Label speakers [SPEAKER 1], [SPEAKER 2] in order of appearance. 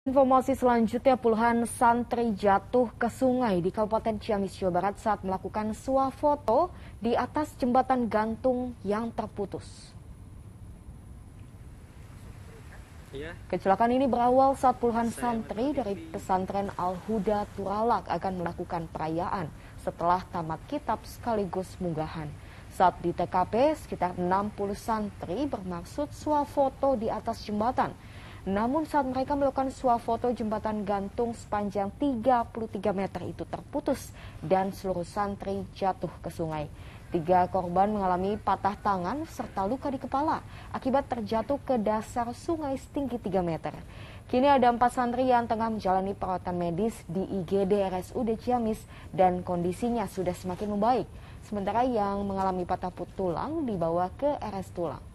[SPEAKER 1] Informasi selanjutnya puluhan santri jatuh ke sungai di Kabupaten Ciamis, Jawa Barat saat melakukan swafoto di atas jembatan gantung yang terputus. Kecelakaan ini berawal saat puluhan santri dari pesantren Al-Huda Turalak akan melakukan perayaan setelah tamat kitab sekaligus munggahan. Saat di TKP, sekitar 60 santri bermaksud swafoto di atas jembatan. Namun saat mereka melakukan swafoto jembatan gantung sepanjang 33 meter itu terputus dan seluruh santri jatuh ke sungai. Tiga korban mengalami patah tangan serta luka di kepala akibat terjatuh ke dasar sungai setinggi 3 meter. Kini ada empat santri yang tengah menjalani perawatan medis di IGD RSUD Ciamis dan kondisinya sudah semakin membaik. Sementara yang mengalami patah tulang dibawa ke RS Tulang.